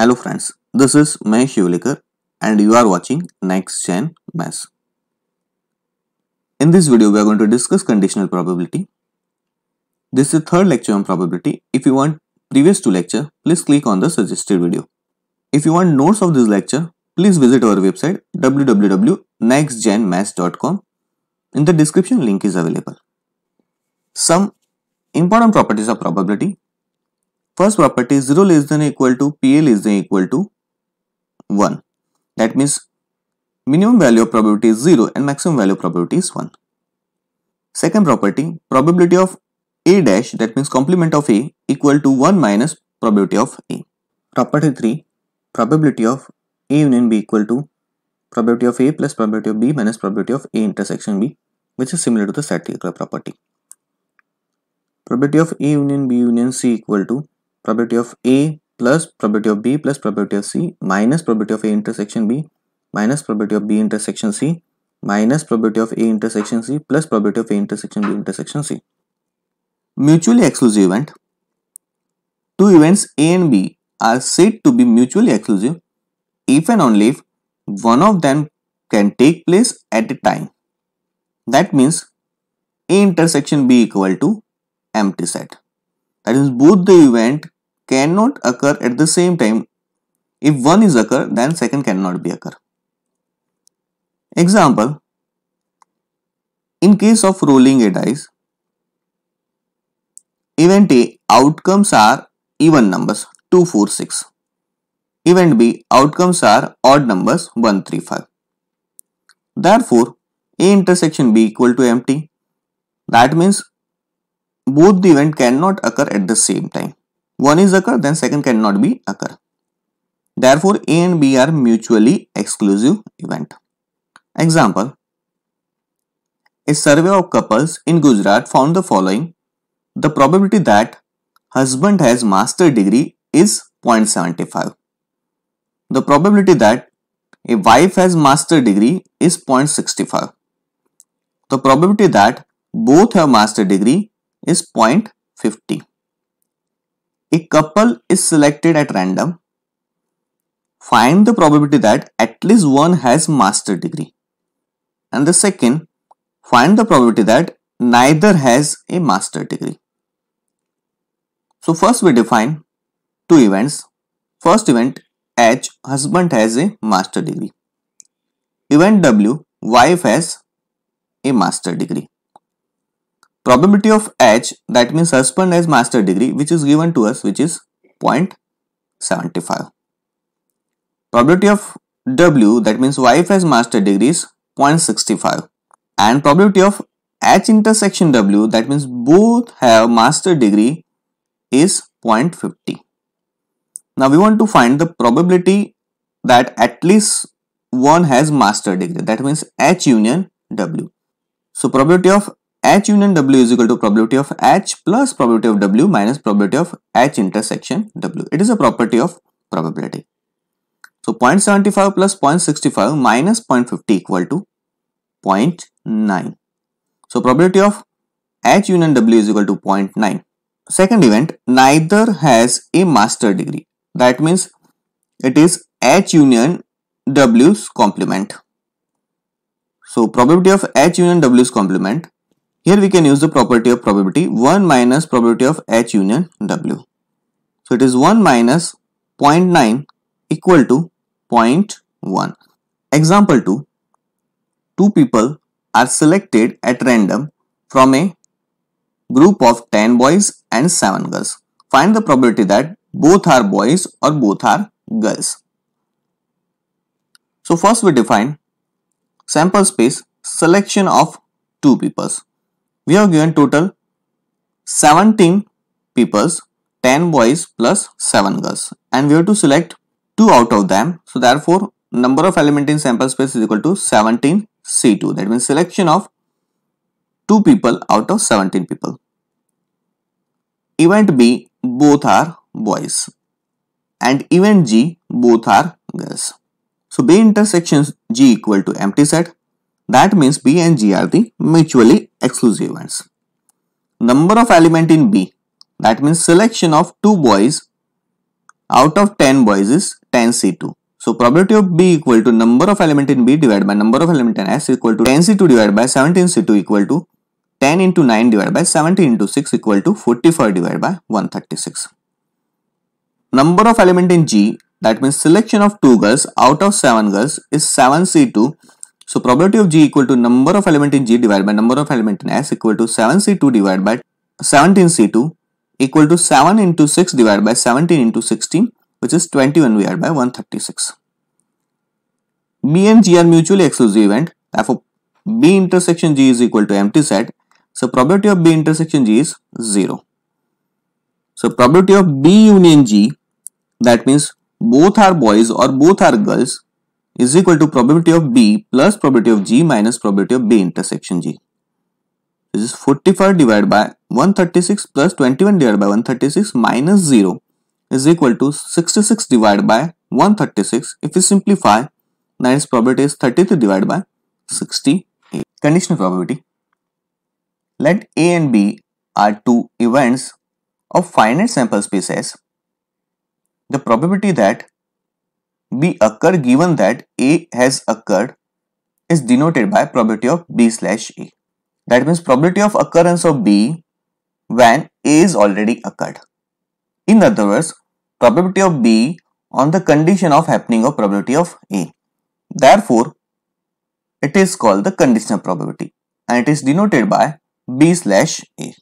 Hello friends, this is Mahesh Hewlicker and you are watching Next Gen Mass. In this video, we are going to discuss conditional probability. This is the third lecture on probability. If you want previous two lecture, please click on the suggested video. If you want notes of this lecture, please visit our website www.nextgenmass.com. In the description, link is available. Some important properties of probability First property 0 less than equal to PA less than equal to 1. That means minimum value of probability is 0 and maximum value of probability is 1. Second property probability of A dash that means complement of A equal to 1 minus probability of A. Property 3 probability of A union B equal to probability of A plus probability of B minus probability of A intersection B which is similar to the statistical property. Probability of A union B union C equal to probability of A plus probability of B plus probability of C minus probability of A intersection B minus probability of B intersection C minus probability of A intersection C plus probability of A intersection B intersection C. Mutually exclusive event. Two events A and B are said to be mutually exclusive if and only if one of them can take place at a time. That means A intersection B equal to empty set. That is both the event cannot occur at the same time. If one is occur, then second cannot be occur. Example, in case of rolling a dice, event A outcomes are even numbers 2, 4, 6. Event B outcomes are odd numbers 1, 3, 5. Therefore, A intersection B equal to empty. That means both the event cannot occur at the same time one is occur then second cannot be occur. Therefore, A and B are mutually exclusive event. Example A survey of couples in Gujarat found the following. The probability that husband has master degree is 0.75. The probability that a wife has master degree is 0.65. The probability that both have master degree is 0.50. A couple is selected at random. Find the probability that at least one has master degree. And the second, find the probability that neither has a master degree. So first we define two events. First event H husband has a master degree. Event W wife has a master degree. Probability of H that means husband has master degree which is given to us which is 0.75. Probability of W that means wife has master degree is 0.65 and probability of H intersection W that means both have master degree is 0.50. Now we want to find the probability that at least one has master degree that means H union W. So probability of H union W is equal to probability of H plus probability of W minus probability of H intersection W. It is a property of probability. So 0.75 plus 0.65 minus 0.50 equal to 0.9. So probability of H union W is equal to 0.9. Second event, neither has a master degree. That means it is H union W's complement. So probability of H union W's complement here we can use the property of probability 1 minus probability of H union W. So it is 1 minus 0.9 equal to 0.1. Example 2. Two people are selected at random from a group of 10 boys and 7 girls. Find the probability that both are boys or both are girls. So first we define sample space selection of two peoples we have given total 17 peoples 10 boys plus 7 girls and we have to select 2 out of them so therefore number of element in sample space is equal to 17 C2 that means selection of 2 people out of 17 people. Event B both are boys and event G both are girls. So B intersections G equal to empty set that means B and G are the mutually exclusive ones. Number of element in B. That means selection of 2 boys out of 10 boys is 10C2. So probability of B equal to number of element in B divided by number of element in S equal to 10C2 divided by 17C2 equal to 10 into 9 divided by 17 into 6 equal to 44 divided by 136. Number of element in G that means selection of 2 girls out of 7 girls is 7C2 so probability of G equal to number of element in G divided by number of element in S equal to 7C2 divided by 17C2 equal to 7 into 6 divided by 17 into 16 which is 21 divided by 136. B and G are mutually exclusive and therefore B intersection G is equal to empty set. So probability of B intersection G is 0. So probability of B union G that means both are boys or both are girls is equal to probability of B plus probability of G minus probability of B intersection G. This is 45 divided by 136 plus 21 divided by 136 minus 0 is equal to 66 divided by 136. If we simplify, then its probability is 33 divided by 68. Conditional probability. Let A and B are two events of finite sample space S. The probability that B occur given that A has occurred is denoted by probability of B slash A. That means probability of occurrence of B when A is already occurred. In other words, probability of B on the condition of happening of probability of A. Therefore, it is called the conditional probability and it is denoted by B slash A.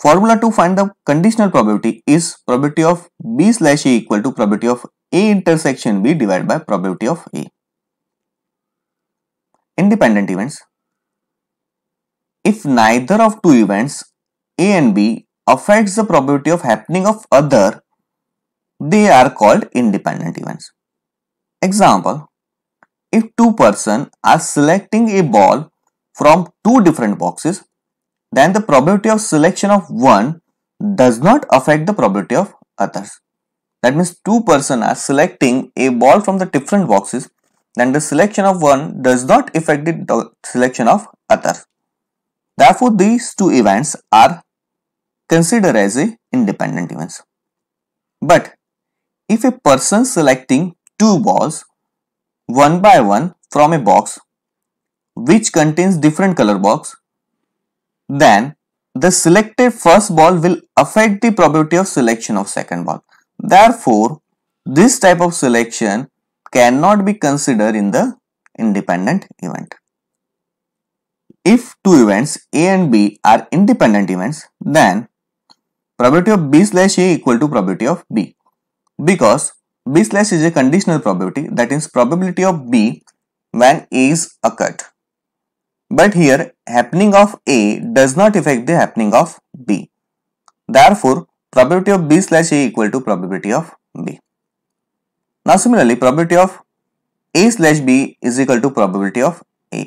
Formula to find the conditional probability is probability of B slash A equal to probability of a intersection B divided by probability of A. Independent events. If neither of two events A and B affects the probability of happening of other, they are called independent events. Example, if two persons are selecting a ball from two different boxes, then the probability of selection of one does not affect the probability of others. That means two person are selecting a ball from the different boxes then the selection of one does not affect the selection of other. Therefore, these two events are considered as independent events. But if a person selecting two balls one by one from a box which contains different color box, then the selected first ball will affect the probability of selection of second ball. Therefore, this type of selection cannot be considered in the independent event. If two events A and B are independent events, then probability of B slash A equal to probability of B because B slash is a conditional probability that is probability of B when A is occurred. But here happening of A does not affect the happening of B. Therefore, probability of B slash A equal to probability of B. Now similarly probability of A slash B is equal to probability of A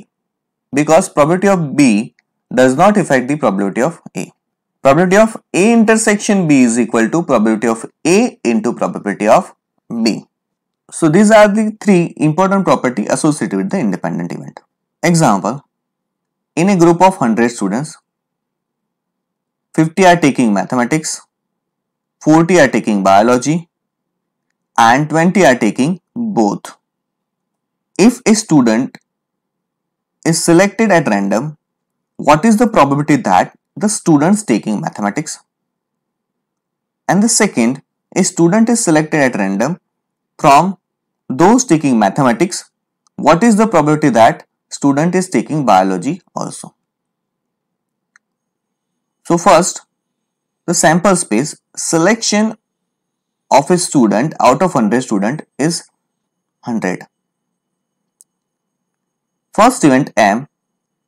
because probability of B does not affect the probability of A. Probability of A intersection B is equal to probability of A into probability of B. So these are the three important property associated with the independent event. Example, in a group of 100 students, 50 are taking mathematics, 40 are taking biology and 20 are taking both. If a student is selected at random, what is the probability that the students taking mathematics? And the second, a student is selected at random from those taking mathematics, what is the probability that student is taking biology also? So first, the sample space selection of a student out of 100 student is 100. First event M,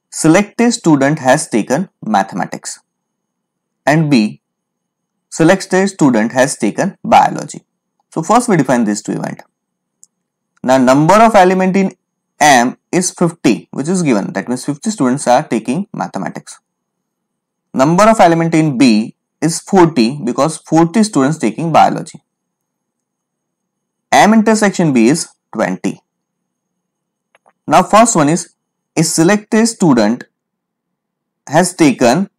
selected student has taken mathematics and B, selected student has taken biology. So first we define these two events. Now number of element in M is 50 which is given that means 50 students are taking mathematics. Number of element in B is 40 because 40 students taking biology. M intersection B is 20. Now first one is a selected student has taken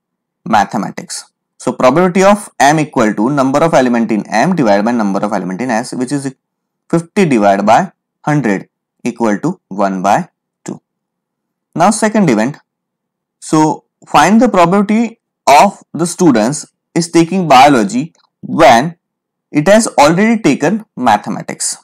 mathematics. So probability of M equal to number of element in M divided by number of element in S which is 50 divided by 100 equal to 1 by 2. Now second event. So find the probability of the students is taking biology when it has already taken mathematics.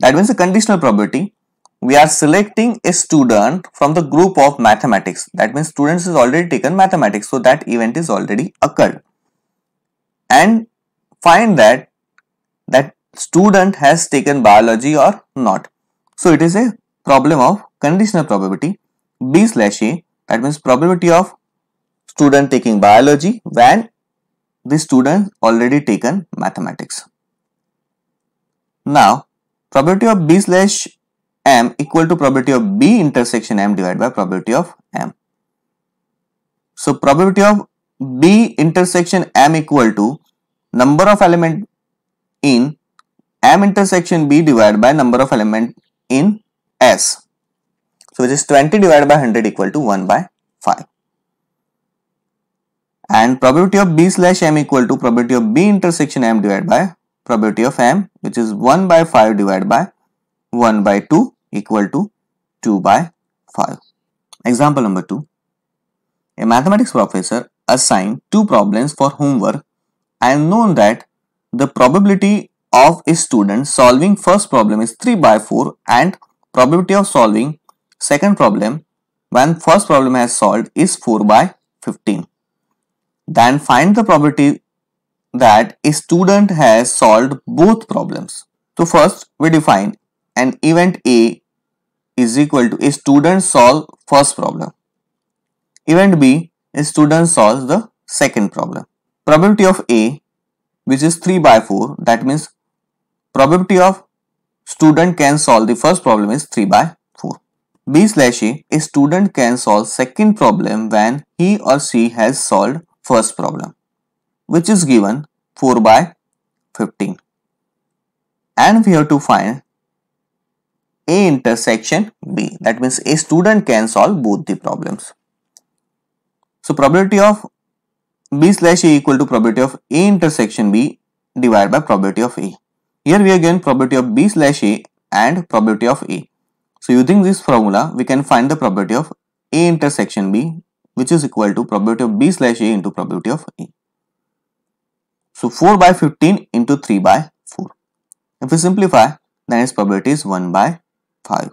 That means a conditional probability. We are selecting a student from the group of mathematics. That means students is already taken mathematics. So that event is already occurred. And find that that student has taken biology or not. So it is a problem of conditional probability B slash A. That means probability of student taking biology when the student already taken mathematics. Now probability of B slash M equal to probability of B intersection M divided by probability of M. So probability of B intersection M equal to number of element in M intersection B divided by number of element in S. So which is 20 divided by 100 equal to 1 by 5 and probability of b slash m equal to probability of b intersection m divided by probability of m which is 1 by 5 divided by 1 by 2 equal to 2 by 5. Example number 2. A mathematics professor assigned two problems for homework and known that the probability of a student solving first problem is 3 by 4 and probability of solving second problem when first problem has solved is 4 by 15. Then find the probability that a student has solved both problems. So first we define an event A is equal to a student solve first problem. Event B a student solves the second problem. Probability of A which is 3 by 4 that means probability of student can solve the first problem is 3 by 4. B slash A a student can solve second problem when he or she has solved first problem which is given 4 by 15 and we have to find A intersection B that means a student can solve both the problems. So probability of B slash A equal to probability of A intersection B divided by probability of A. Here we again probability of B slash A and probability of A. So using this formula we can find the probability of A intersection B which is equal to probability of B slash A into probability of A. So 4 by 15 into 3 by 4. If we simplify, then its probability is 1 by 5.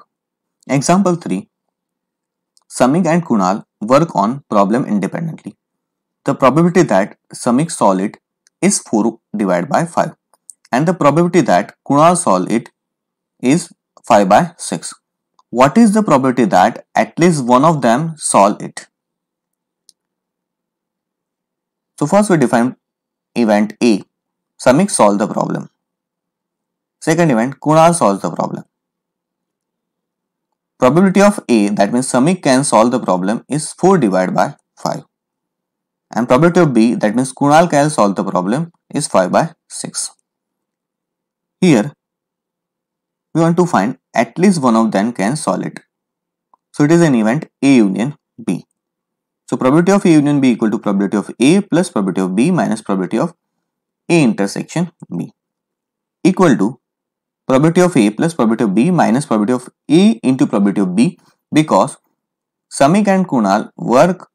Example 3. Samik and Kunal work on problem independently. The probability that Samik solve it is 4 divided by 5 and the probability that Kunal solve it is 5 by 6. What is the probability that at least one of them solve it? So first we define event A. Samik solves the problem. Second event, Kunal solves the problem. Probability of A, that means Samik can solve the problem is 4 divided by 5. And probability of B, that means Kunal can solve the problem is 5 by 6. Here, we want to find at least one of them can solve it. So it is an event A union B. So probability of A union B equal to probability of A plus probability of B minus probability of A intersection B equal to probability of A plus probability of B minus probability of A into probability of B because Samik and Kunal work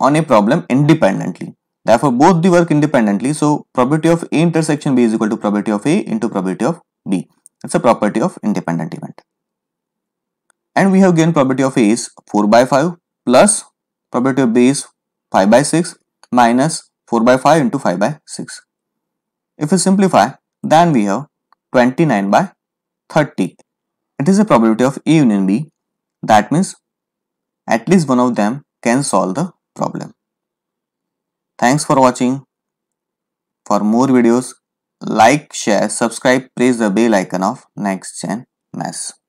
on a problem independently. Therefore, both the work independently. So, probability of A intersection B is equal to probability of A into probability of B. It's a property of independent event. And we have given probability of A is 4 by 5 plus probability of B is 5 by 6 minus 4 by 5 into 5 by 6. If we simplify, then we have 29 by 30. It is a probability of A union B. That means at least one of them can solve the problem. Thanks for watching. For more videos, like, share, subscribe, press the bell icon of Next Gen Maths.